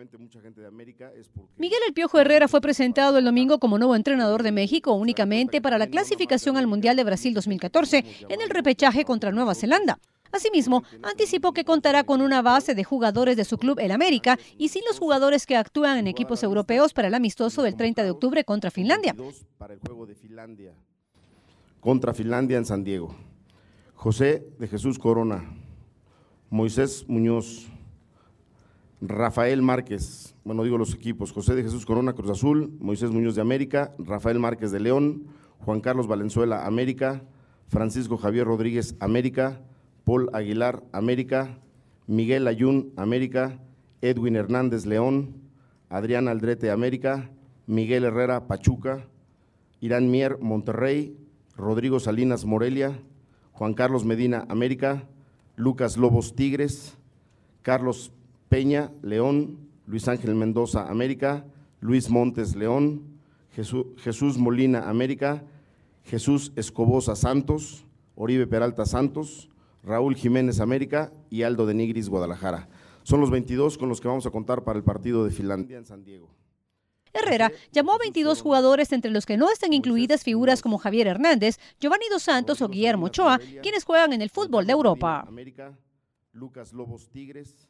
Pues, mucha gente de América es Miguel El Piojo Herrera fue presentado el domingo como nuevo entrenador de México únicamente para la clasificación al Mundial de Brasil 2014 en el repechaje contra Nueva Zelanda. Asimismo, anticipó que contará con una base de jugadores de su club El América y sin los jugadores que actúan en equipos europeos para el amistoso del 30 de octubre contra Finlandia. Finlandia. Contra Finlandia en San Diego. José de Jesús Corona. Moisés Muñoz. Rafael Márquez, bueno digo los equipos, José de Jesús Corona Cruz Azul, Moisés Muñoz de América, Rafael Márquez de León, Juan Carlos Valenzuela América, Francisco Javier Rodríguez América, Paul Aguilar América, Miguel Ayun América, Edwin Hernández León, Adrián Aldrete América, Miguel Herrera Pachuca, Irán Mier Monterrey, Rodrigo Salinas Morelia, Juan Carlos Medina América, Lucas Lobos Tigres, Carlos Peña, León, Luis Ángel Mendoza, América, Luis Montes, León, Jesús, Jesús Molina, América, Jesús Escobosa, Santos, Oribe Peralta, Santos, Raúl Jiménez, América y Aldo de Nigris, Guadalajara. Son los 22 con los que vamos a contar para el partido de Finlandia en San Diego. Herrera llamó a 22 jugadores entre los que no están incluidas figuras como Javier Hernández, Giovanni Dos Santos o Guillermo Ochoa, quienes juegan en el fútbol de Europa. América, Lucas Lobos Tigres.